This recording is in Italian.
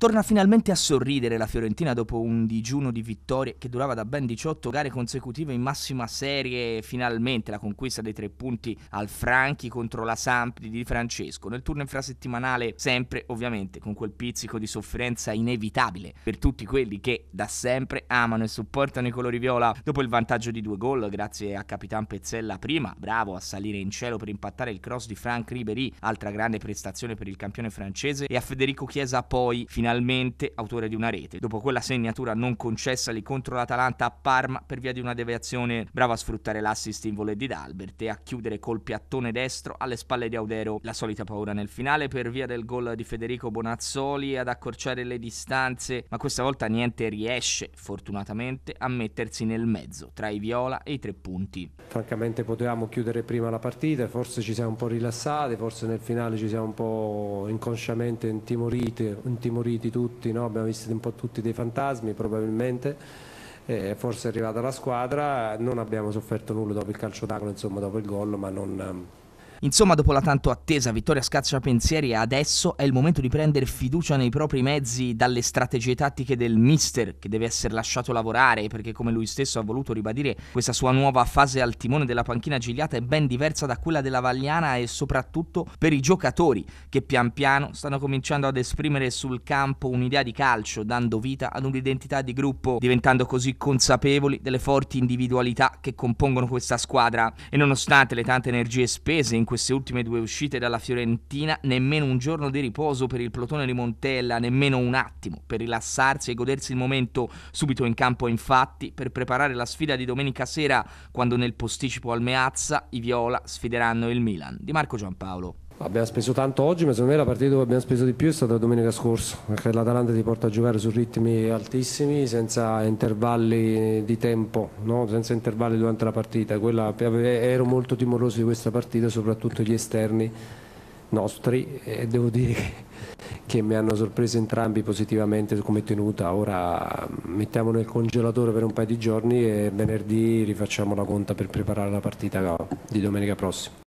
Torna finalmente a sorridere la Fiorentina dopo un digiuno di vittorie che durava da ben 18 gare consecutive in massima serie. Finalmente la conquista dei tre punti al Franchi contro la Samp di Di Francesco. Nel turno infrasettimanale, sempre ovviamente con quel pizzico di sofferenza inevitabile per tutti quelli che da sempre amano e supportano i colori viola. Dopo il vantaggio di due gol, grazie a Capitan Pezzella prima, bravo a salire in cielo per impattare il cross di Frank Ribery, altra grande prestazione per il campione francese, e a Federico Chiesa poi, finalmente finalmente autore di una rete, dopo quella segnatura non concessa lì contro l'Atalanta a Parma per via di una deviazione bravo a sfruttare l'assist in volet di D'Albert e a chiudere col piattone destro alle spalle di Audero, la solita paura nel finale per via del gol di Federico Bonazzoli ad accorciare le distanze, ma questa volta niente riesce, fortunatamente, a mettersi nel mezzo tra i viola e i tre punti. Francamente potevamo chiudere prima la partita, forse ci siamo un po' rilassati, forse nel finale ci siamo un po' inconsciamente intimoriti, intimoriti sentiti tutti, no? abbiamo visto un po' tutti dei fantasmi probabilmente. Eh, forse è arrivata la squadra, non abbiamo sofferto nulla dopo il calcio d'angolo, insomma dopo il gol, ma non, ehm, Insomma, dopo la tanto attesa vittoria scaccia pensieri, adesso è il momento di prendere fiducia nei propri mezzi dalle strategie tattiche del mister, che deve essere lasciato lavorare, perché come lui stesso ha voluto ribadire, questa sua nuova fase al timone della panchina gigliata è ben diversa da quella della Vagliana e soprattutto per i giocatori, che pian piano stanno cominciando ad esprimere sul campo un'idea di calcio, dando vita ad un'identità di gruppo, diventando così consapevoli delle forti individualità che compongono questa squadra. E nonostante le tante energie spese in queste ultime due uscite dalla Fiorentina nemmeno un giorno di riposo per il plotone di Montella, nemmeno un attimo per rilassarsi e godersi il momento subito in campo infatti per preparare la sfida di domenica sera quando nel posticipo al Meazza i Viola sfideranno il Milan. Di Marco Giampaolo. Abbiamo speso tanto oggi, ma secondo me la partita dove abbiamo speso di più è stata domenica scorsa, perché l'Atalanta ti porta a giocare su ritmi altissimi, senza intervalli di tempo, no? senza intervalli durante la partita. Quella, eh, ero molto timoroso di questa partita, soprattutto gli esterni nostri, e devo dire che, che mi hanno sorpreso entrambi positivamente come tenuta. Ora mettiamo nel congelatore per un paio di giorni e venerdì rifacciamo la conta per preparare la partita di domenica prossima.